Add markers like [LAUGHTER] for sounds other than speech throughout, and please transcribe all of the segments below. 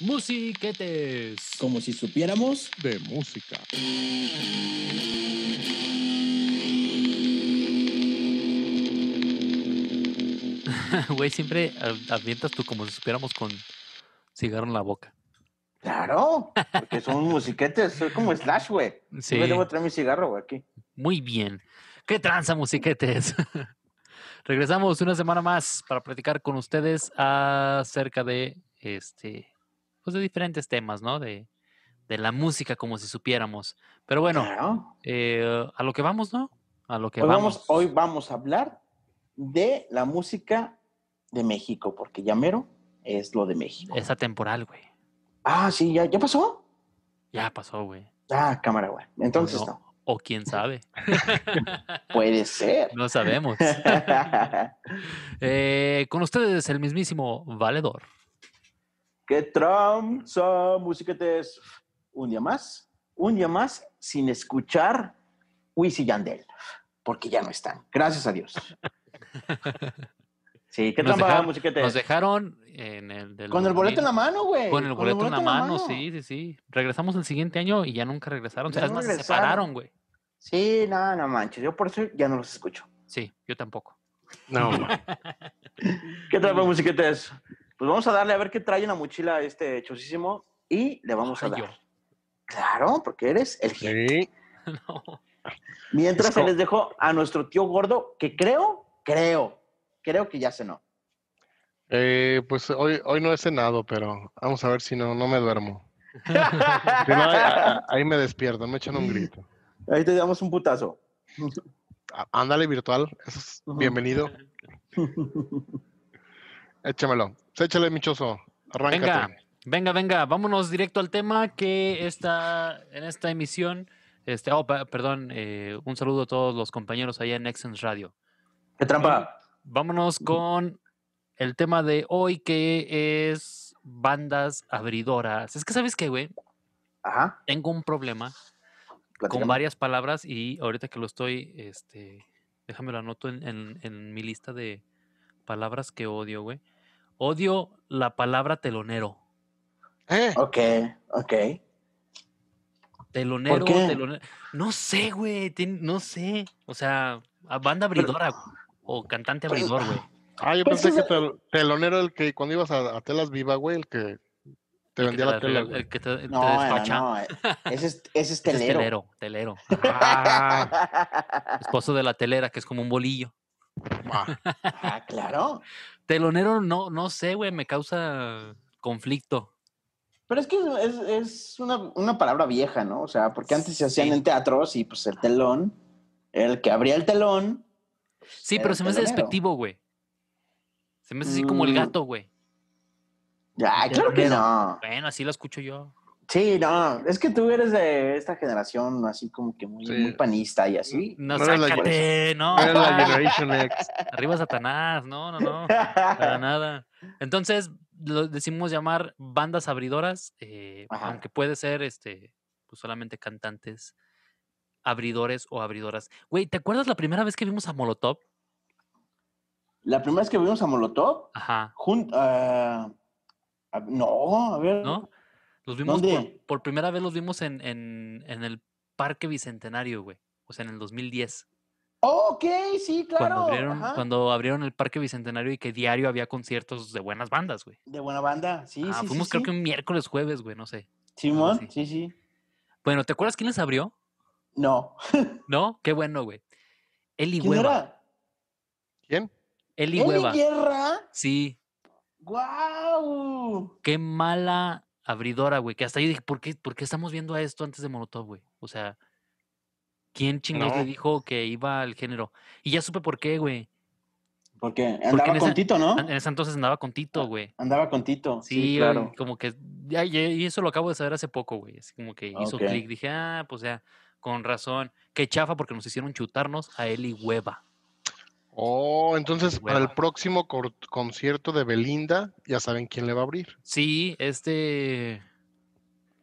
Musiquetes. Como si supiéramos de música. [LAUGHS] Güey, siempre advientas tú como si supiéramos con cigarro en la boca. Claro, porque son [LAUGHS] musiquetes, soy como Slash, güey. Sí. Yo debo traer mi cigarro, güey, aquí. Muy bien. ¿Qué tranza, musiquetes? [LAUGHS] Regresamos una semana más para platicar con ustedes acerca de este pues, de diferentes temas, ¿no? De, la música como si supiéramos. Pero bueno, eh, a lo que vamos, ¿no? A lo que vamos. Hoy vamos a hablar de la música de México, porque Llamero es lo de México. Es atemporal, güey. Ah, sí, ¿ya, pasó? Ya pasó, güey. Ah, cámara, güey. Entonces no. O quién sabe. [LAUGHS] Puede ser. No sabemos. [LAUGHS] Eh, con ustedes, el mismísimo Valedor. ¿Qué son musiquetes? Un día más, un día más sin escuchar Wisi y Yandel, porque ya no están, gracias a Dios. [LAUGHS] Sí, ¿qué trampa, musiquetes? Nos dejaron en el... Del con el boleto en la mano, güey. Con el boleto, en, la, mano, sí, sí, sí. Regresamos el siguiente año y ya nunca regresaron, o sea, se separaron, güey. Sí, no, no manches, yo por eso ya no los escucho. Sí, yo tampoco. No. [LAUGHS] ¿Qué trampa, musiquetes? Pues vamos a darle a ver qué trae en la mochila este chosísimo y le vamos a dar. Claro, porque eres el jefe. [LAUGHS] Mientras se les dejo a nuestro tío gordo, que creo, creo, creo que ya cenó. Eh, pues hoy, hoy no he cenado, pero vamos a ver si no, no me duermo. [LAUGHS] ahí, me despierto, me echan un grito. Ahí te damos un putazo. Ándale virtual, es bienvenido. [LAUGHS] Échamelo. Échale, michoso. Arráncate. Venga, venga, Vámonos directo al tema que está en esta emisión. Este, oh, perdón, eh, un saludo a todos los compañeros allá en Excellence Radio. ¡Qué trampa! Vámonos con el tema de hoy que es bandas abridoras. Es que, ¿sabes qué, güey? Ajá. Tengo un problema con varias palabras y ahorita que lo estoy, este, déjame lo anoto en mi lista de palabras que odio, güey. Odio la palabra telonero. Eh. Ok, ok. Telonero, telonero. No sé, güey. No sé. O sea, banda abridora o cantante pues, abridor, güey. Ah, yo pues, pensé que telonero el que cuando ibas a, telas viva, güey, el que te vendía la, telera tela. El, que te, despacha. No, eh, ese, es, ese [LAUGHS] telero. telero, telero. [LAUGHS] esposo de la telera, que es como un bolillo. ah, ah claro. Telonero, no, no sé, güey, me causa conflicto. Pero es que es, una, palabra vieja, ¿no? O sea, porque antes se hacían en teatros y pues el telón, el que abría el telón. Sí, pero se me hace despectivo, güey. Se me hace así como el mm. gato, güey. ya claro que no. Bueno, así lo escucho yo. Sí, no, es que tú eres de esta generación así como que muy, panista y así. No, no sácate, no. no la Generation [LAUGHS] X. Arriba Satanás, no, no, no, [LAUGHS] para nada. Entonces, lo decimos llamar bandas abridoras, eh, aunque puede ser este, pues solamente cantantes abridores o abridoras. Güey, ¿te acuerdas la primera vez que vimos a Molotov? La primera vez que vimos a Molotov. Ajá. Ah, ah, no, a ver. ¿No? Los vimos por, primera vez los vimos en, el Parque Bicentenario, güey. O sea, en el 2010. Oh, ok, sí, claro. Cuando abrieron, el Parque Bicentenario y que diario había conciertos de buenas bandas, güey. De buena banda, sí, ah, Fuimos creo que un miércoles, jueves, güey, no sé. Simón, sí, sí. Bueno, ¿te acuerdas quién les abrió? No. [LAUGHS] ¿No? Qué bueno, güey. Eli ¿Quién Era? ¿Quién? Eli, Eli Hueva. Guerra? Sí. ¡Guau! Qué mala abridora, güey, que hasta yo dije, ¿por qué, estamos viendo a esto antes de Molotov, güey? O sea, ¿quién chingados le dijo que iba al género? Y ya supe por qué, güey. Porque andaba Porque con ¿no? En ese entonces andaba con Tito, güey. Andaba con Tito. Sí, claro. como que. Y eso lo acabo de saber hace poco, güey. Así como que hizo clic. Dije, ah, pues ya, con razón. Qué chafa porque nos hicieron chutarnos a él y hueva. Oh, entonces para el próximo concierto de Belinda, ya saben quién le va a abrir. Sí, este.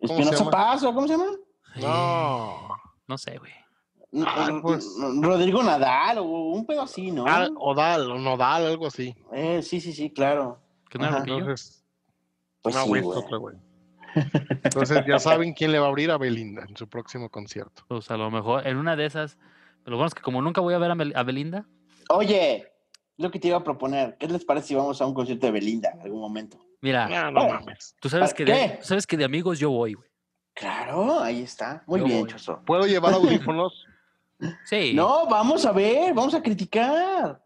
cómo se llama? Eh, no. No sé, güey. Pues. Rodrigo Nadal o un pedo así, ¿no? Odal, o Nodal, algo así. Eh, sí, sí, sí, claro. no Entonces, pues no, güey, [LAUGHS] Entonces ya saben quién le va a abrir a Belinda en su próximo concierto. Pues a lo mejor en una de esas, lo bueno es que como nunca voy a ver a Belinda, Oye, lo que te iba a proponer, ¿qué les parece si vamos a un concierto de Belinda en algún momento? Mira, ah, no, mames. tú sabes que, de, sabes que de amigos yo voy, Claro, ahí está. Muy bien, Choso. ¿Puedo llevar audífonos? [LAUGHS] sí. No, vamos a ver, vamos a criticar.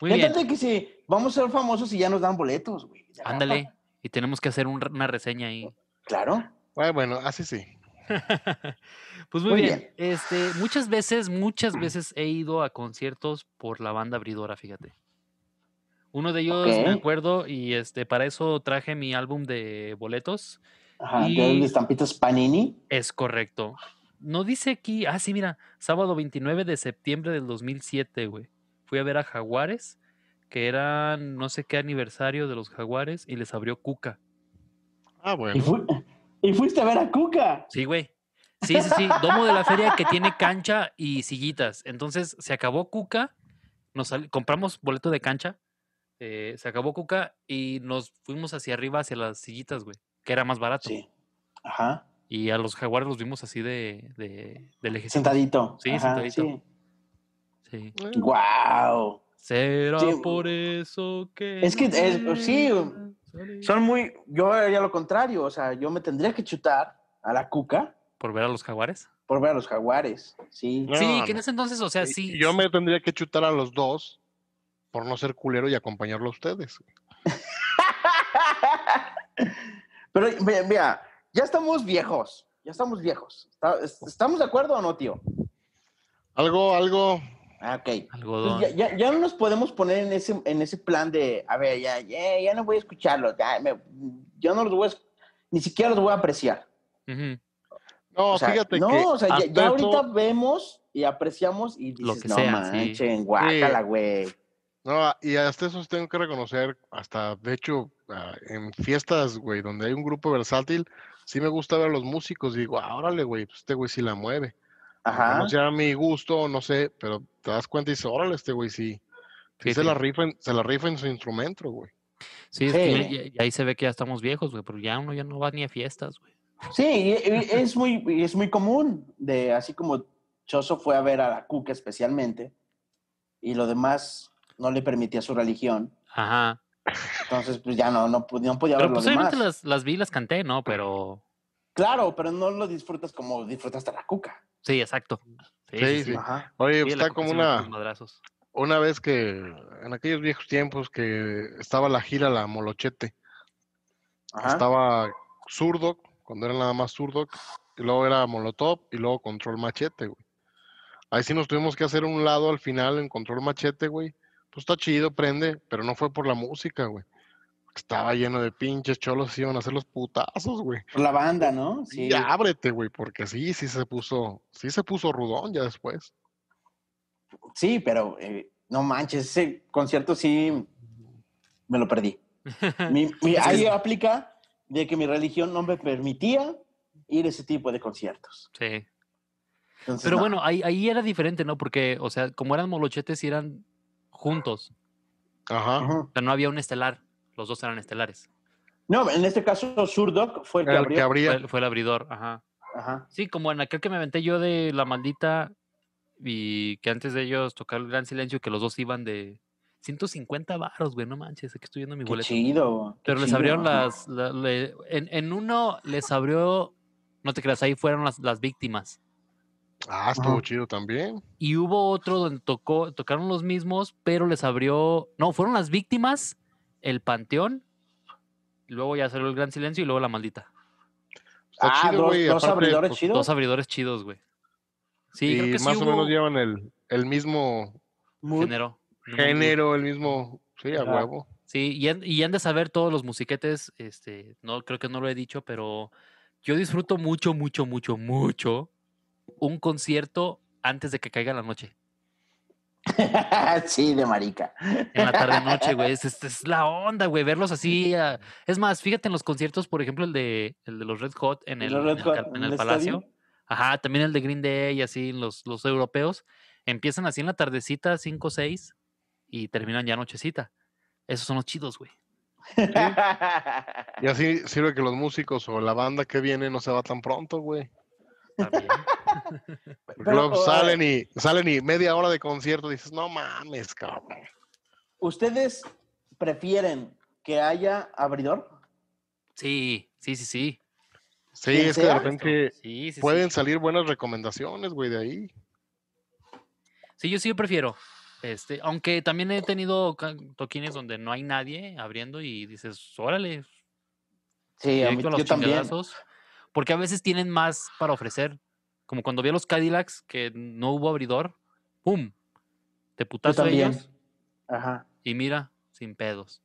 Muy que si vamos a ser famosos y ya nos dan boletos, güey. Ándale, y tenemos que hacer una reseña ahí. Claro. Ah, bueno, así sí. [LAUGHS] pues muy, bien. Este, muchas veces, muchas mm. veces he ido a conciertos por la banda abridora, fíjate. Uno de ellos me acuerdo y este para eso traje mi álbum de boletos. Ajá, y... de Panini. Es correcto. No dice aquí, ah sí, mira, sábado 29 de septiembre del 2007, güey. Fui a ver a Jaguares, que eran no sé qué aniversario de los Jaguares y les abrió Cuca. Ah, bueno. ¿Y fuiste a ver a Cuca? Sí, güey. Sí, sí, sí. Domo de la feria que tiene cancha y sillitas. Entonces se acabó Cuca, nos compramos boleto de cancha, eh, se acabó Cuca y nos fuimos hacia arriba, hacia las sillitas, güey, que era más barato. Sí. Ajá. Y a los jaguares los vimos así de, de, Sentadito. Sí, sentadito. Sí. sí. Wow. Será por eso que. Es que, sí, son muy, yo haría lo contrario, o sea, yo me tendría que chutar a la cuca. ¿Por ver a los jaguares? Por ver a los jaguares, sí. sí, que en ese entonces, o sea, sí. Yo me tendría que chutar a los dos por no ser culero y acompañarlo a ustedes. [LAUGHS] Pero mira, ya estamos viejos, ya estamos viejos. ¿Estamos de acuerdo o no, tío? Algo, algo Ah, pues ya, no nos podemos poner en ese, en ese plan de, a ver, ya, ya, ya no voy a escucharlo, me, yo no los voy a, ni siquiera los voy a apreciar. No, fíjate que... No, o sea, ya, ahorita vemos y apreciamos y dices, no manchen, guácala, güey. No, y hasta eso tengo que reconocer, hasta, de hecho, ah, en fiestas, güey, donde hay un grupo versátil, sí me gusta ver a los músicos y digo, ah, órale, güey, pues este güey sí la mueve. Ajá. No mi gusto, no sé, pero te das cuenta y dices, órale, este güey sí. Se, la rifa se la rifa en su instrumento, güey. Sí, y, ahí se ve que ya estamos viejos, güey, pero ya uno ya no va ni a fiestas, güey. Sí, es muy, es muy común, de así como Choso fue a ver a la Cuca especialmente, y lo demás no le permitía su religión. Ajá. Entonces, pues ya no, no, podía ver pues, lo Las, las vi, las canté, ¿no? Pero... Claro, pero no lo disfrutas como disfrutas a la Cuca. Sí, exacto. Sí, sí, Oye, pues, está como una. Una vez que, en aquellos viejos tiempos que estaba la gira La Molochete, estaba Zurdo, cuando era nada más Zurdo, y luego era Molotov y luego Control Machete, güey. Ahí sí nos tuvimos que hacer un lado al final en Control Machete, güey. Pues está chido, prende, pero no fue por la música, güey estaba lleno de pinches cholos, iban a hacer los putazos, güey. Por la banda, ¿no? Sí. Ya ábrete, güey, porque sí, sí se puso, sí se puso rudón ya después. Sí, pero eh, no manches, ese concierto sí me lo perdí. [LAUGHS] mi, ahí aplica de que mi religión no me permitía ir a ese tipo de conciertos. Sí. pero bueno, ahí, ahí era diferente, ¿no? Porque, o sea, como eran molochetes, eran juntos. Ajá. O sea, no había un estelar. Los dos eran estelares. No, en este caso Surdoc fue el, que, abrió. Fue, el abridor, ajá. ajá. Sí, como en aquel que me aventé yo de La Maldita y que antes de ellos tocar el Gran Silencio, que los dos iban de 150 baros, güey, no manches, aquí estoy viendo mi boleto. Qué chido. Pero les abrieron las... en, uno les abrió, no te creas, ahí fueron las, víctimas. Ah, estuvo chido también. Y hubo otro donde tocó, tocaron los mismos, pero les abrió... No, fueron las víctimas el Panteón, luego ya salió el Gran Silencio y luego la Maldita. Ah, dos, abridores pues, chidos. Dos abridores chidos, güey. Sí, más o menos llevan el, mismo género. Género, el mismo. Sí, a huevo. Sí, y han, de saber todos los musiquetes, este, no, creo que no lo he dicho, pero yo disfruto mucho, mucho, mucho, mucho un concierto antes de que caiga la noche. [LAUGHS] sí, de marica. En la tarde noche, güey. Es, la onda, güey. Verlos así. Ah, es más, fíjate en los conciertos, por ejemplo, el de, los Red Hot en el, en el, Palacio. Ajá, también el de Green Day y así, los, los europeos. Empiezan así en la tardecita, 5 o 6, y terminan ya nochecita. Esos son los chidos, güey. y así sirve que los músicos o la banda que viene no se va tan pronto, güey salen, y, salen y media hora de concierto dices, no mames, cabrón. ¿Ustedes prefieren que haya abridor? Sí, sí, sí, sí. Sí, es que de repente pueden salir buenas recomendaciones, güey, de ahí. Sí, yo sí prefiero. Este, aunque también he tenido toquines donde no hay nadie abriendo y dices, órale. Sí, a mí, también. Porque a veces tienen más para ofrecer. Como cuando vi a los Cadillacs que no hubo abridor, ¡pum! Te putaste a ellos. Y mira, sin pedos.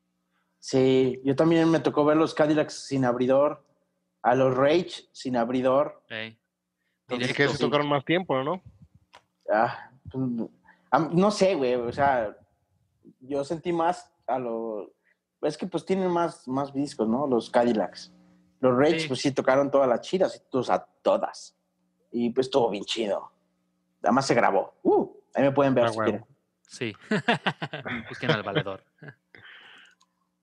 Sí, yo también me tocó ver los Cadillacs sin abridor, a los Rage sin abridor. Hey. Pues es que se tocaron más tiempo, ¿no? Ah, pues, no sé, güey, o sea, yo sentí más a los... Es que pues tienen más, más discos, ¿no? Los Cadillacs. Los Rage, pues sí, tocaron todas las chidas, o sea, todas. Y pues estuvo bien chido. Además se grabó. Uh, ahí me pueden ver ah, si quieren. Sí. [LAUGHS] Busquen al valedor.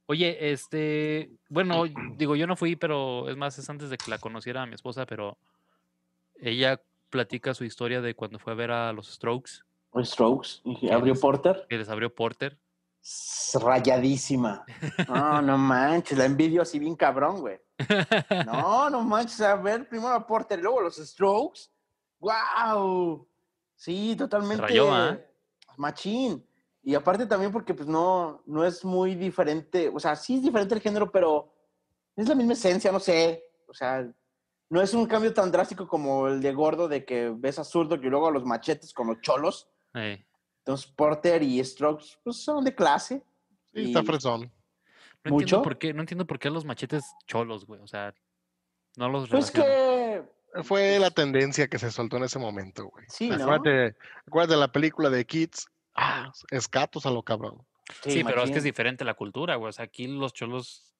Oye, este, bueno, digo, yo no fui, pero es más, es antes de que la conociera mi esposa, pero ella platica su historia de cuando fue a ver a los Strokes. Los Strokes, y abrió Porter. Que les abrió Porter rayadísima. No, no manches, la envidio así bien cabrón, güey. No, no manches, a ver, primero aporte, luego los Strokes. ¡Wow! Sí, totalmente. Rayó, ¿ah? Machín. Y aparte también porque pues no, no es muy diferente, o sea, sí es diferente el género, pero es la misma esencia, no sé. O sea, no es un cambio tan drástico como el de gordo de que ves a zurdo y luego a los machetes con los cholos. Entonces, Porter y Strokes pues, son de clase. Sí, está fresón. No ¿Mucho? Entiendo por qué, no entiendo por qué los machetes cholos, güey. O sea, no los Pues que. Fue la tendencia que se soltó en ese momento, güey. Sí, ¿no? acuérdate la película de Kids. Ah, escatos a lo cabrón. Sí, pero es que es diferente la cultura, güey. O sea, aquí los cholos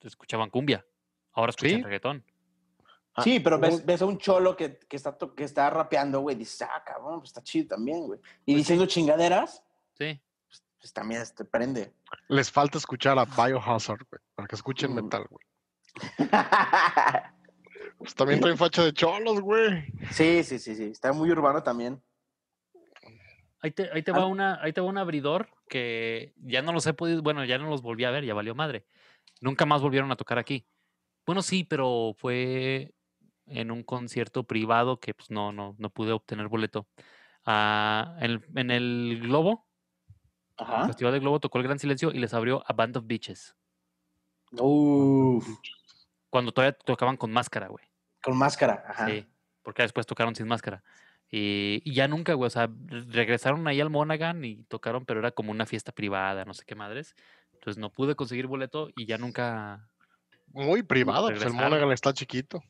escuchaban cumbia. Ahora escuchan reggaetón. Ah, sí, pero ves, a un cholo que, está, que está rapeando, güey, dice, ah, cabrón, pues está chido también, güey. Y pues diciendo chingaderas. Sí. Pues, pues también te prende. Les falta escuchar a Biohazard, güey, para que escuchen mm. metal, güey. [LAUGHS] pues también traen facha de cholos, güey. Sí, sí, sí, sí. Está muy urbano también. Ahí te, va una, ahí te va un abridor que ya no los he podido, bueno, ya no los volví a ver, ya valió madre. Nunca más volvieron a tocar aquí. Bueno, sí, pero fue en un concierto privado que pues no, no, no pude obtener boleto. Ah, en, el Globo, Ajá. el Festival del Globo tocó el Gran Silencio y les abrió a Band of Bitches. Cuando todavía tocaban con máscara, güey. Con máscara, ajá. porque después tocaron sin máscara. Y, ya nunca, güey, o sea, regresaron ahí al Monaghan y tocaron, pero era como una fiesta privada, no sé qué madres. Entonces no pude conseguir boleto y ya nunca. Muy privado, pues el Monaghan está chiquito.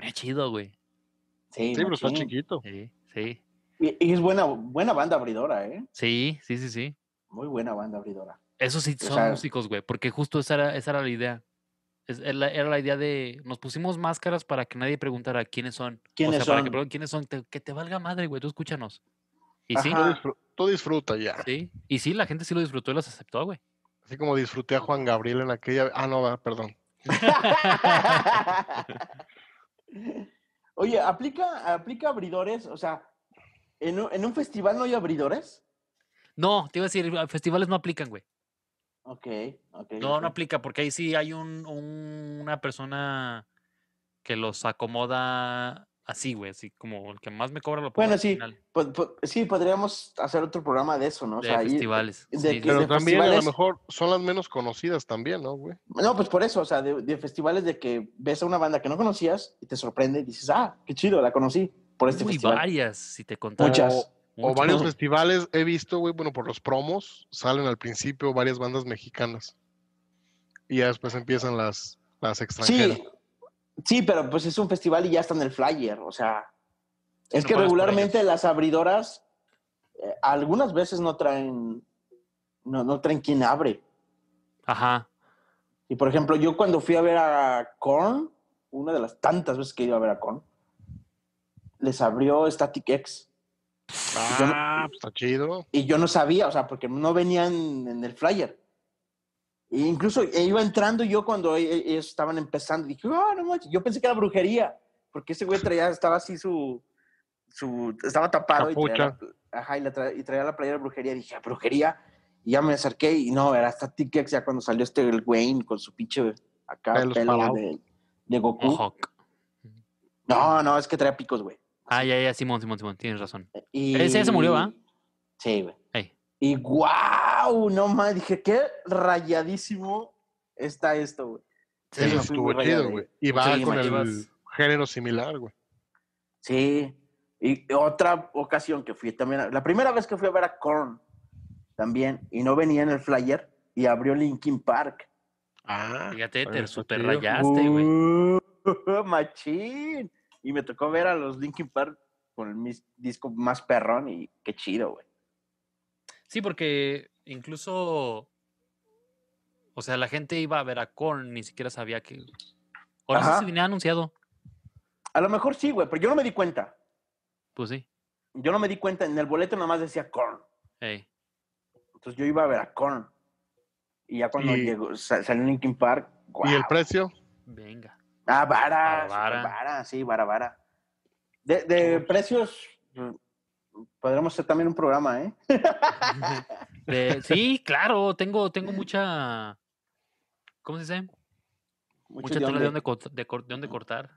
Se chido, güey. Sí, pero está chiquito. Sí, sí. Y, es buena, buena banda abridora, ¿eh? Sí, sí, sí, sí. Muy buena banda abridora. Eso sí, son músicos, güey, porque justo esa era, la idea. era, la idea de. Nos pusimos máscaras para que nadie preguntara quiénes son. ¿Quiénes son? que, ¿quiénes son? que te valga madre, güey, tú escúchanos. Y sí. Tú, disfruta ya. Sí, y sí, la gente sí lo disfrutó y las aceptó, güey. Así como disfruté a Juan Gabriel en aquella. Ah, no, perdón. [LAUGHS] [LAUGHS] Oye, ¿aplica, ¿aplica abridores? O sea, ¿en un, ¿en un festival no hay abridores? No, te iba a decir, festivales no aplican, güey. Ok, ok. No, no aplica, porque ahí sí hay una persona que los acomoda así, güey, así como el que más me cobra lo pongo Bueno, sí, sí, podríamos hacer otro programa de eso, ¿no? O sea, de festivales. pero también a lo mejor son las menos conocidas también, ¿no, güey? No, pues por eso, o sea, de, festivales de que ves a una banda que no conocías y te sorprende y dices, ah, qué chido, la conocí por este festival. varias, si te contara. Muchas. O, varios [LAUGHS] festivales he visto, güey, bueno, por los promos salen al principio varias bandas mexicanas y ya después empiezan las, las extranjeras. Sí. Sí, pero pues es un festival y ya está en el flyer, o sea. es que regularmente las abridoras eh, algunas veces no traen no, no traen quien abre. Ajá. Y por ejemplo, yo cuando fui a ver a Korn, una de las tantas veces que iba a ver a Korn, les abrió Static X. Ah, pues, está chido. Y yo no sabía, o sea, porque no venían en el flyer. E incluso e iba entrando yo cuando e, ellos estaban empezando. Dije, oh, no manches. Yo pensé que era brujería, porque ese güey traía, estaba así su. su estaba tapado y traía, la, playera de brujería. Dije, ah, brujería. Y ya me acerqué y no, era hasta Tikex ya cuando salió este el Wayne con su pinche acá pelo de, de, Goku. No, no, es que traía picos, güey. Ah, ya, ya, Simón, Simón, Simón, tienes razón. Y... Ese se murió, ¿va? Sí, güey. Y guau, no más, dije, qué rayadísimo está esto, güey. Y va con el género similar, güey. Sí. Y otra ocasión que fui también, la primera vez que fui a ver a Korn también, y no venía en el flyer, y abrió Linkin Park. Ah, fíjate, te super rayaste, güey. Uh, [LAUGHS] machín. Y me tocó ver a los Linkin Park con el disco más perrón y qué chido, güey. Sí, porque incluso, o sea, la gente iba a ver a Korn, ni siquiera sabía que... O no se anunciado. A lo mejor sí, güey, pero yo no me di cuenta. Pues sí. Yo no me di cuenta, en el boleto nada más decía Korn. Entonces yo iba a ver a Korn. Y ya cuando llegó, salió Linkin Park. ¿Y el precio? Venga. Ah, vara. Vara, sí, vara, vara. De, de precios, mm, podremos hacer también un programa, ¿eh? [LAUGHS] sí, claro, tengo, tengo [LAUGHS] mucha. ¿Cómo se dice? mucha tela de dónde, de, dónde cortar.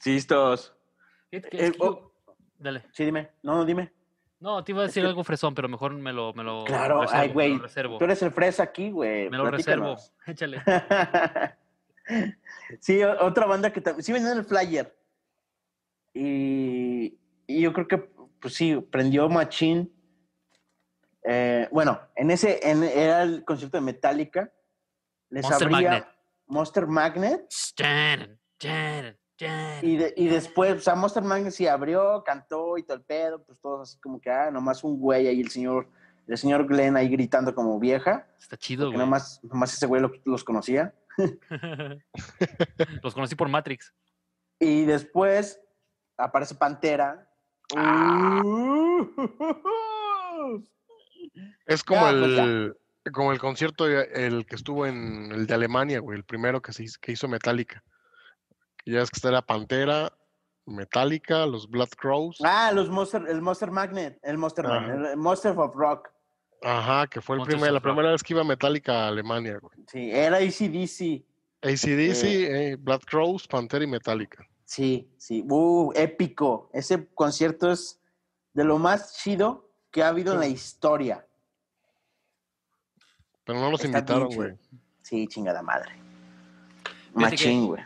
Chistos. ¿Qué, eh, oh, dale. Sí, dime. No, dime. No, te iba a decir algo fresón, pero mejor me lo, me lo claro, ay, güey. Tú eres el fresa aquí, güey. Me lo reservo. [LAUGHS] Échale. [LAUGHS] sí, otra banda que también. Sí, venía en el flyer. Y, y, yo creo que, pues sí, prendió Machín eh, bueno, en ese era el concierto de Metallica. Les Monster abría Monster Magnet. Y, después, o sea, Monster Magnet sí abrió, cantó y todo el pedo, pues todos así como que, ah, nomás un güey ahí, el señor, el señor Glenn ahí gritando como vieja. Está chido, güey. Nomás, nomás ese güey los conocía. [LAUGHS] los conocí por Matrix. Y después aparece Pantera. Ah. ¡Uh! Es como, pues, el, como el concierto el que estuvo en el de Alemania, güey, el primero que, hizo, que hizo Metallica. Ya es que está la Pantera, Metallica, los Blood Crows. Ah, los Monster, el Monster Magnet, el Monster el Monster of Rock. Ajá, que fue el la primera vez que iba Metallica a Alemania, Sí, era ACDC. ACDC, eh. Eh, Blood Crows, Pantera y Metallica. Sí, sí. Uh, épico. Ese concierto es de lo más chido que ha habido en la historia. Pero no los invitaron, güey. Sí, chingada madre. Machín, güey.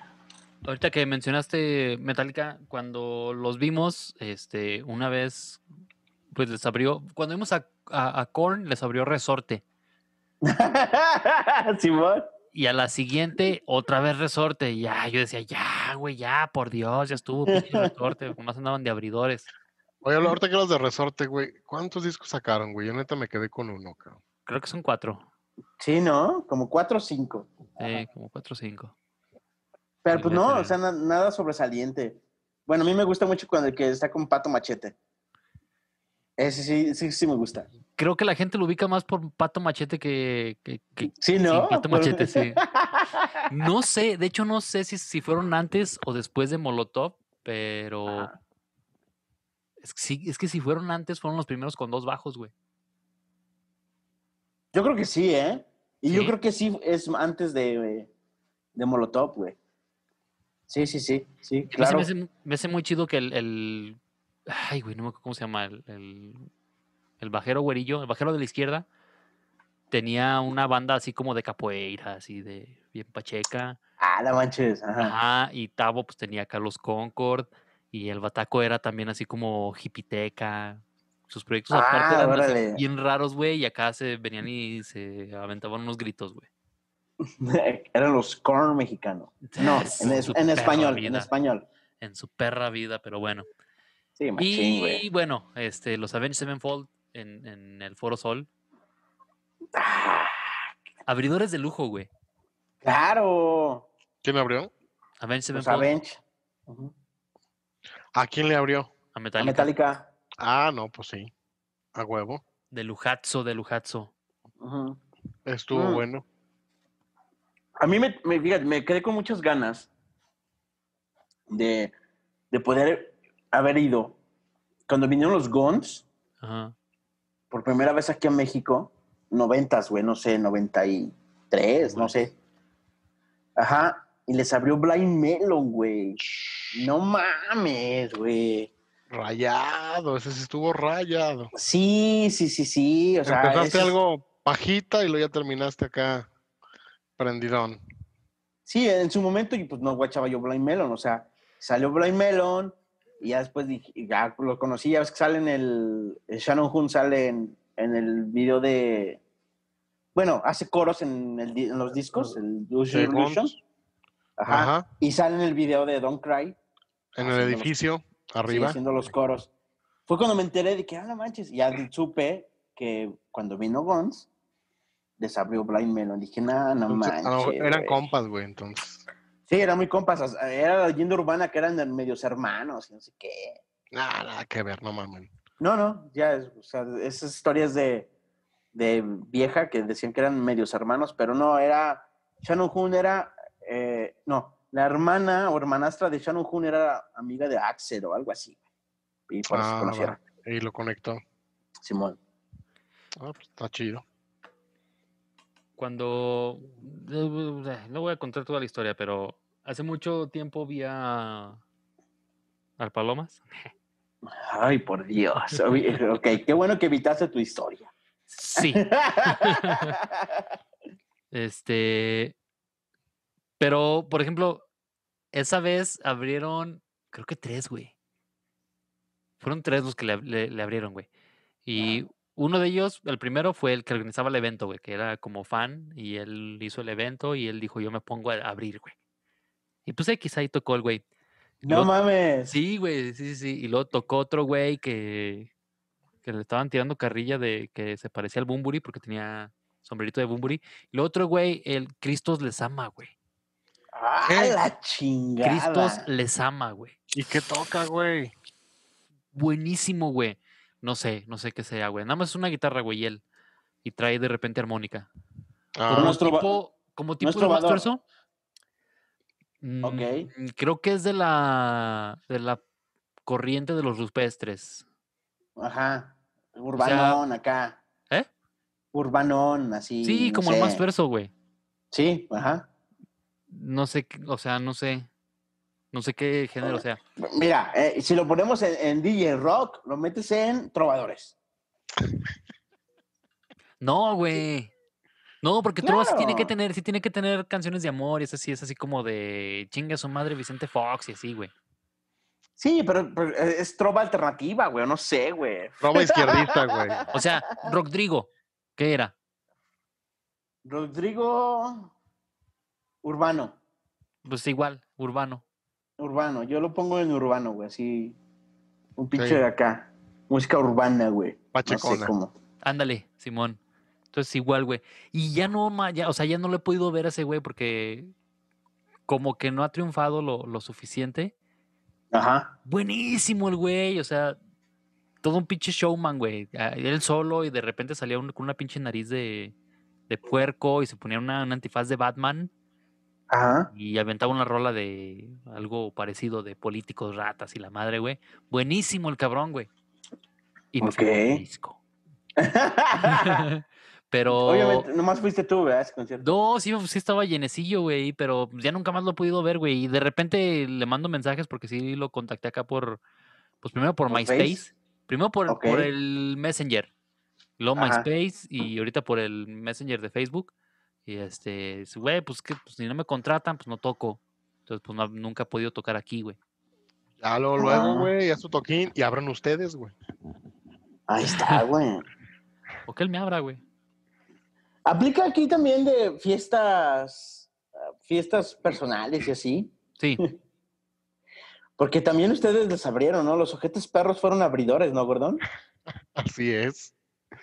Ahorita que mencionaste Metallica, cuando los vimos, este, una vez, pues les abrió, cuando vimos a, Korn, les abrió resorte. [LAUGHS] Simón. Y a la siguiente, otra vez resorte. ya, yo decía, ya, güey, ya, por Dios, ya estuvo [LAUGHS] resorte, más andaban de abridores. Oye, ahorita que los de resorte, güey, ¿cuántos discos sacaron, güey? Yo neta me quedé con uno, cabrón. Creo que son cuatro. Sí, ¿no? Como cuatro o cinco. Sí, como cuatro o cinco. Pero pues, pues no, o sea, nada sobresaliente. Bueno, a mí me gusta mucho cuando el que está con Pato Machete. Ese sí, sí, sí me gusta. Creo que la gente lo ubica más por Pato Machete que... que, sí, ¿no? Pato Machete, sí. [LAUGHS] No sé, de hecho no sé si, si fueron antes o después de Molotov, pero... Es que, si fueron antes, fueron los primeros con dos bajos, güey. Yo creo que sí, ¿eh? Y yo creo que sí es antes de, de Molotov, güey. Sí, sí, sí, sí, Me hace, muy chido que el, Ay, güey, no me acuerdo cómo se llama. El, bajero güerillo, el bajero de la izquierda, tenía una banda así como de capoeira, así de bien pacheca. Ah, la manches. Ajá. y Tavo pues tenía Carlos Concord. Y el Bataco era también así como hipiteca. Sus proyectos aparte ah, eran bien raros, güey, y acá se venían y se aventaban unos gritos, güey. [LAUGHS] Eran los corn mexicanos. No, [LAUGHS] en, español, en español. En su perra vida, pero bueno. Sí, y bueno, este, los avengers Sevenfold en, en el Foro Sol. Ah. Abridores de lujo, güey. Claro. ¿Quién abrió? Avenged Sevenfold. Avenge. ¿A quién le abrió? A Metallica. A Metallica. Ah, no, pues sí. A huevo. De Lujazo, de Lujazo. Estuvo mm. bueno. A mí me, quedé con muchas ganas de, poder haber ido. Cuando vinieron los Guns, por primera vez aquí a México, noventas, güey, no sé, 93, no sé. Ajá. Y les abrió Blind Melon, güey. No mames, güey. Rayado, ese estuvo rayado. Sí, sí, sí, sí. O sea, Empezaste algo pajita y luego ya terminaste acá prendidón. Sí, en su momento, y pues no guachaba yo Blind Melon, o sea, salió Blind Melon y ya después dije, lo conocí, ya ves que sale en el, Shannon Hun sale en, el video de, bueno, hace coros en, los discos, el Illusion. Ajá. Y sale en el video de Don't Cry. En ah, el edificio, arriba. haciendo los coros. Fue cuando me enteré de que, ah, no manches. Y ya supe que cuando vino Guns, desabrió Blind Melon. Dije, nada, no manches. eran compas, güey, entonces. Sí, eran muy compas. Era la leyenda urbana que eran medios hermanos y no sé Nada, nada que ver, no mames. No, no, ya, o sea, esas historias de, de vieja que decían que eran medios hermanos, pero no, era. Shannon Hoon era eh, no, la hermana o hermanastra de Shannon Hoon era amiga de Axel o algo así. Y por eso ah, lo conectó. Simón. Ah, pues, está chido. Cuando. No voy a contar toda la historia, pero hace mucho tiempo vi a. ¿Al Palomas? Ay, por Dios. [LAUGHS] Ok, qué bueno que evitaste tu historia. Sí. [LAUGHS] este. Pero, por ejemplo, esa vez abrieron, creo que tres, güey. Fueron tres los que le, abrieron, güey. Y uno de ellos, el primero fue el que organizaba el evento, güey, que era como fan y él hizo el evento y él dijo, yo me pongo a abrir, güey. Y pues quizá ahí tocó el güey. No mames. Sí, güey, sí, sí. Y luego tocó otro güey que, le estaban tirando carrilla de que se parecía al Bumburi porque tenía sombrerito de Bumburi. Y luego otro güey, el Cristos les ama, güey. ¡Ah, la chingada! Cristos les ama, güey. ¿Y qué toca, güey? Buenísimo, güey. No sé, no sé qué sea, güey. Nada más es una guitarra, güey, y él. Y trae de repente armónica. Ah. Como, tipo, como tipo de mm, creo que es de la, de la corriente de los rupestres. Ajá. Urbanón acá. ¿Eh? Urbanón, así. Sí, como el más terso, güey. Sí, ajá no sé, o sea, no sé. No sé qué género sea. Mira, eh, si lo ponemos en, en, DJ Rock, lo metes en Trovadores. No, güey. No, porque trova Trovas tiene que tener, sí tiene que tener canciones de amor, y es así, es así como de chinga su madre Vicente Fox y así, güey. Sí, pero, pero, eh, es trova alternativa, güey, no sé, güey. Trova izquierdista, güey. O sea, Rodrigo, ¿qué era? Rodrigo. Urbano. Pues igual, urbano. Urbano, yo lo pongo en urbano, güey, así. Un pinche de acá. Música urbana, güey. Ándale, Simón. Entonces igual, güey. Y ya no, ya, o sea, ya no lo he podido ver a ese güey porque como que no ha triunfado lo, suficiente. Ajá. Buenísimo el güey, o sea, todo un pinche showman, güey. Él solo y de repente salía con una pinche nariz de, puerco y se ponía una, un antifaz de Batman. Y aventaba una rola de algo parecido de políticos ratas y la madre, güey. Buenísimo el cabrón, güey. Y disco. [LAUGHS] [LAUGHS] pero. Obviamente, nomás fuiste tú, ¿verdad? No, sí, sí estaba llenecillo, güey, pero ya nunca más lo he podido ver, güey. Y de repente le mando mensajes porque sí lo contacté acá por. Pues primero por, MySpace. Primero por, el Messenger. Lo MySpace y ahorita por el Messenger de Facebook. Y este, güey, pues que pues, si no me contratan, pues no toco. Entonces, pues nunca he podido tocar aquí, güey. Ya luego, ah. güey, ya su toquín y abran ustedes, güey. Ahí está, güey. [LAUGHS] o que él me abra, güey. Aplica aquí también de fiestas, fiestas personales y así. Sí. [LAUGHS] Porque también ustedes les abrieron, ¿no? Los ojetes perros fueron abridores, ¿no, Gordón? Así es.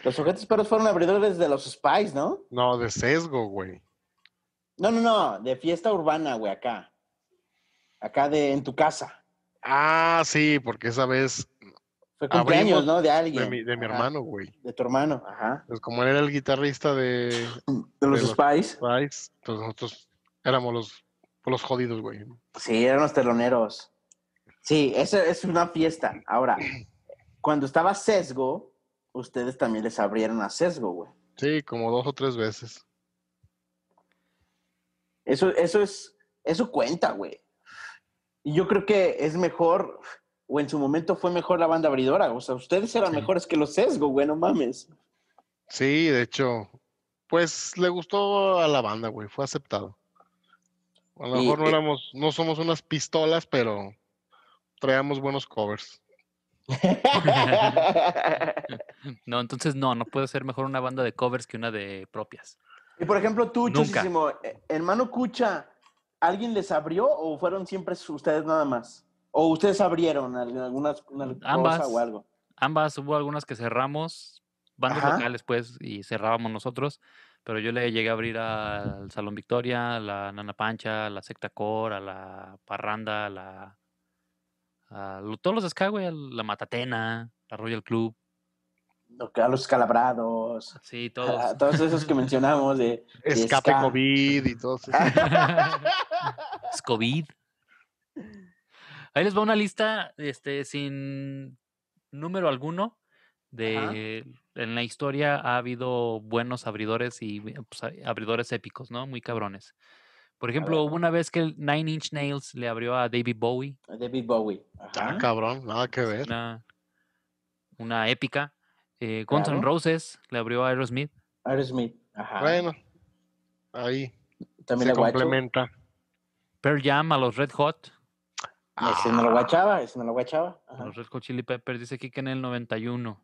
Los sujetos perros fueron abridores de los Spice, ¿no? No, de sesgo, güey. No, no, no, de fiesta urbana, güey, acá. Acá de en tu casa. Ah, sí, porque esa vez. Fue cumpleaños, ¿no? De alguien. De mi, hermano, güey. De tu hermano, ajá. Pues como él era el guitarrista de. De los, Spice. Spice, pues nosotros éramos los, los jodidos, güey. Sí, eran los teloneros. Sí, esa es una fiesta. Ahora, cuando estaba sesgo, ustedes también les abrieron a sesgo, güey. Sí, como dos o tres veces. Eso, eso es, eso cuenta, güey. Y yo creo que es mejor, o en su momento fue mejor la banda abridora. O sea, ustedes eran mejores que los sesgo, güey, no mames. Sí, de hecho, pues le gustó a la banda, güey, fue aceptado. A lo mejor no eh, éramos, no somos unas pistolas, pero traíamos buenos covers. [LAUGHS] no, entonces no, no puede ser mejor una banda de covers que una de propias. Y por ejemplo, tú, eh, en hermano Cucha, ¿alguien les abrió o fueron siempre ustedes nada más? ¿O ustedes abrieron algunas ambas, cosa o algo? Ambas, hubo algunas que cerramos, bandas locales pues, y cerrábamos nosotros, pero yo le llegué a abrir al Salón Victoria, a la Nana Pancha, a la Secta Core, a la Parranda, a la todos los de la Matatena, la Royal Club. A los calabrados. Ah, sí, todos. todos esos que [LAUGHS] mencionamos de. Escape COVID y todos [LAUGHS] es COVID. Ahí les va una lista este, sin número alguno de en la historia ha habido buenos abridores y pues, abridores épicos, ¿no? Muy cabrones. Por ejemplo, hubo una vez que el Nine Inch Nails le abrió a David Bowie. A David Bowie. Ah, cabrón, nada que ver. Una, épica. Eh, Guns Roses le abrió a Aerosmith. Aerosmith, ajá. Bueno, ahí También se complementa. Pearl Jam a los Red Hot. Ah. Ese no lo ah. guachaba, ese no lo guachaba. Los Red Hot Chili Peppers, dice aquí que en el 91.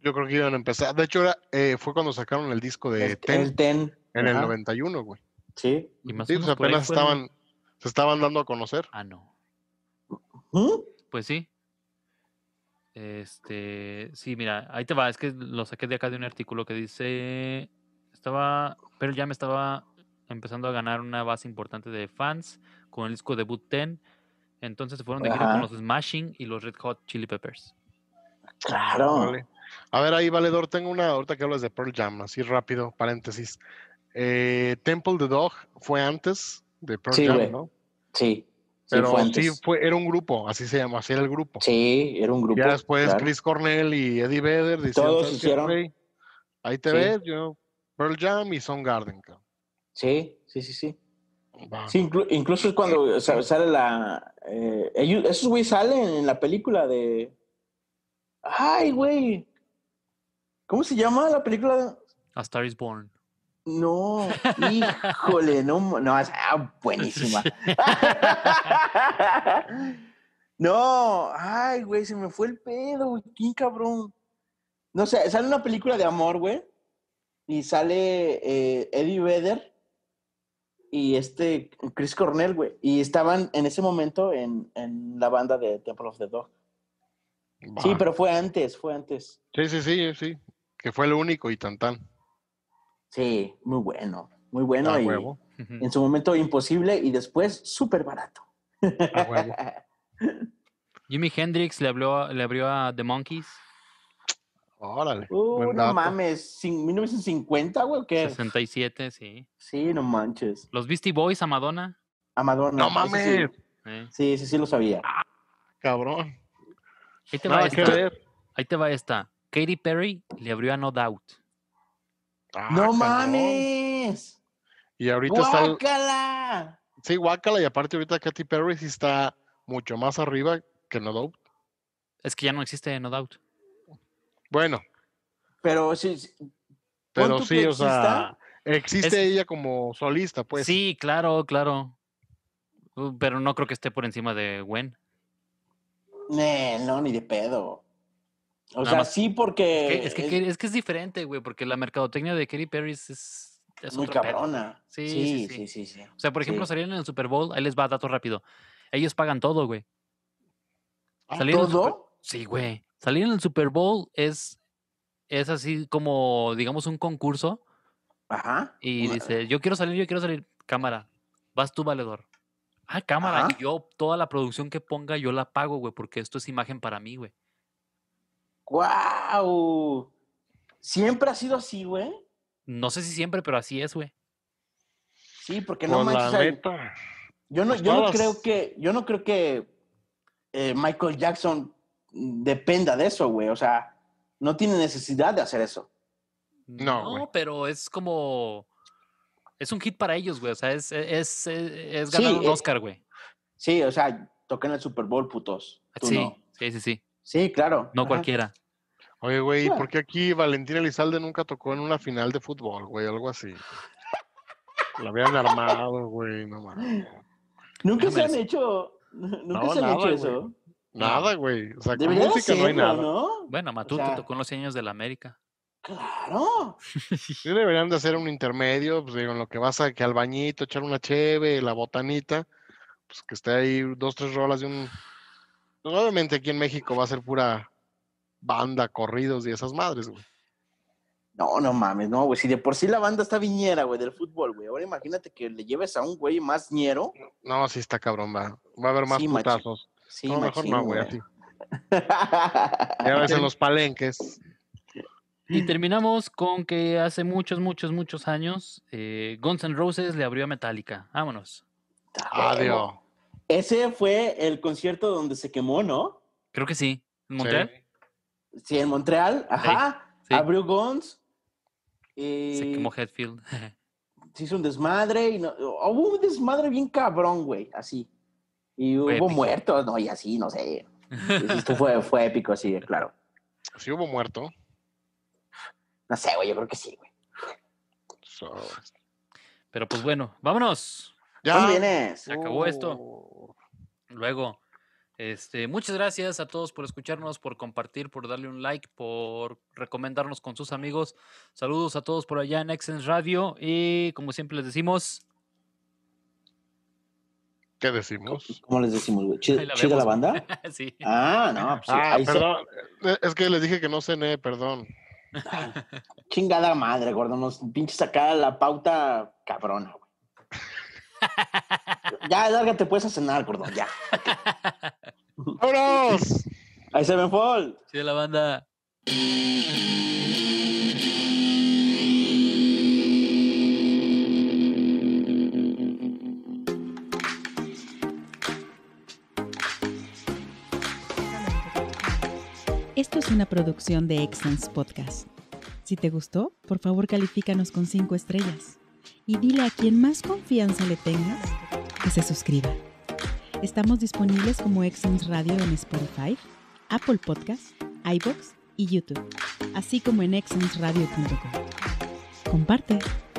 Yo creo que iban a empezar. De hecho, era, eh, fue cuando sacaron el disco de Ten. El Ten en el 91, güey. Sí. Y más sí, pues apenas estaban, se estaban dando a conocer. Ah, no. ¿Mm? Pues sí. Este, sí, mira, ahí te va, es que lo saqué de acá de un artículo que dice, estaba, pero ya me estaba empezando a ganar una base importante de fans con el disco debut Ten. Entonces se fueron de gira con los Smashing y los Red Hot Chili Peppers. Claro. A ver, ahí, Valedor, tengo una, ahorita que hablas de Pearl Jam, así rápido, paréntesis. Eh, Temple the Dog fue antes de Pearl Jam, ¿no? Sí. Pero sí, fue, era un grupo, así se llamó, así era el grupo. Sí, era un grupo. Ya después Chris Cornell y Eddie Vedder Todos hicieron. Ahí te ves, yo Pearl Jam y Son Garden. Sí, sí, sí, sí. sí incluso cuando sale la. Eh, esos güeyes salen en la película de. Ay, güey. ¿Cómo se llama la película? A Star is Born. No, híjole, no, no, buenísima. [LAUGHS] no, ay, güey, se me fue el pedo, güey, qué cabrón. No sé, sale una película de amor, güey, y sale eh, Eddie Vedder y este Chris Cornell, güey, y estaban en ese momento en, la banda de Temple of the Dog. Sí, pero fue antes, fue antes. Sí, sí, sí, sí, que fue lo único y tan Sí, muy bueno, muy bueno. Ah, y En su momento imposible y después súper barato. Ah, [LAUGHS] Jimi Hendrix le, habló, le abrió a The Monkeys. Órale. Uh, no mames, 1950, güey, ¿qué? 67, sí. Sí, no manches. Los Beastie Boys a Madonna. A Madonna. No mames. Eh. Sí, sí, sí, lo sabía. Ah, cabrón. Ahí te, va Ahí te va esta. Katy Perry le abrió a No Doubt. Ah, ¡No mames! Y ahorita ¡Guácala! está. Sí, guácala. Y aparte, ahorita Katy Perry sí está mucho más arriba que No Doubt. Es que ya no existe No Doubt. Bueno. Pero sí. pero sí, o sea. Existe ella como solista, pues. Sí, claro, claro. Uh, pero no creo que esté por encima de Gwen. Eh, no, ni de pedo. O sea, sí porque... Es que es, diferente, güey, porque la mercadotecnia de Katy Perry es... es muy cabrona. Sí sí sí, sí O sea, por ejemplo, salieron en el Super Bowl, ahí les va dato rápido. Ellos pagan todo, güey. Ah, ¿Todo? Sí, güey. Salir en el Super Bowl es, es así como, digamos, un concurso. Ajá. Y dice, yo quiero salir, yo quiero salir. Cámara, vas tú, valedor. Ah, cámara, yo toda la producción que ponga, yo la pago, güey, porque esto es imagen para mí, güey. ¡Guau! ¿Siempre ha sido así, güey? No sé si siempre, pero así es, güey. Sí, porque no pues, manches. Yo no, pues yo no creo que, yo no creo que eh, Michael Jackson dependa de eso, güey. O sea, no tiene necesidad de hacer eso. No, no pero es como. Es un hit para ellos, güey. O sea, es, es, ganar un eh, Oscar, güey. sí, o sea, toquen el Super Bowl, putos. sí, sí, sí. Sí, claro. No cualquiera. Oye, güey, ¿por qué aquí Valentina Elizalde nunca tocó en una final de fútbol, güey? Algo así. La habían armado, güey, no mames. Nunca [LAUGHS] se han hecho, nunca se han hecho eso. Nada, güey. O sea, con música no hay nada. Bueno, matú, ¿te tocó en los años de la América. Claro. [LAUGHS] Sí deberían de hacer un intermedio, pues digo, lo que vas a que al bañito, echar una cheve, la botanita, pues que esté ahí dos, tres rolas de un Obviamente aquí en México va a ser pura banda, corridos y esas madres, güey. No, no mames, no, güey. Si de por sí la banda está viñera, güey, del fútbol, güey. Ahora imagínate que le lleves a un güey más ñero. No, sí está cabrón, va. Va a haber más sí, putazos. Sí, mejor no, güey, así. ya ves en los [LAUGHS] palenques. Y terminamos con que hace muchos, muchos, muchos años eh, Guns N' Roses le abrió a Metallica. Vámonos. Ah, Adiós. Ese fue el concierto donde se quemó, ¿no? Creo que sí. ¿En Montreal? Sí, en Montreal. Ajá. Abrió Guns. Se quemó Headfield. [LAUGHS] se hizo un desmadre. Y no... Hubo un desmadre bien cabrón, güey. Así. Y hubo muertos, ¿no? Y así, no sé. [LAUGHS] Esto fue, épico, sí, claro. ¿Sí hubo muerto? No sé, güey. Yo creo que sí, güey. Pero pues bueno, vámonos. Ya. Se acabó esto. Oh. Luego, este, muchas gracias a todos por escucharnos, por compartir, por darle un like, por recomendarnos con sus amigos. Saludos a todos por allá en Exens Radio y como siempre les decimos. ¿Qué decimos? ¿Cómo les decimos, güey? ¿Chida la, banda? [LAUGHS] sí. Ah, no, pues, ah, eh, Es que les dije que no cené, perdón. Ah, chingada madre, gordo. Nos pinches acá la pauta cabrona ya, te puedes a cenar, gordón, ya. [LAUGHS] ¡Vámonos! Ahí se me Sí, la banda. Esto es una producción de Excellence Podcast. Si te gustó, por favor califícanos con 5 estrellas y dile a quien más confianza le tengas que se suscriba. Estamos disponibles como Excellence Radio en Spotify, Apple Podcasts, iBox y YouTube, así como en excellenceradio.com. Comparte.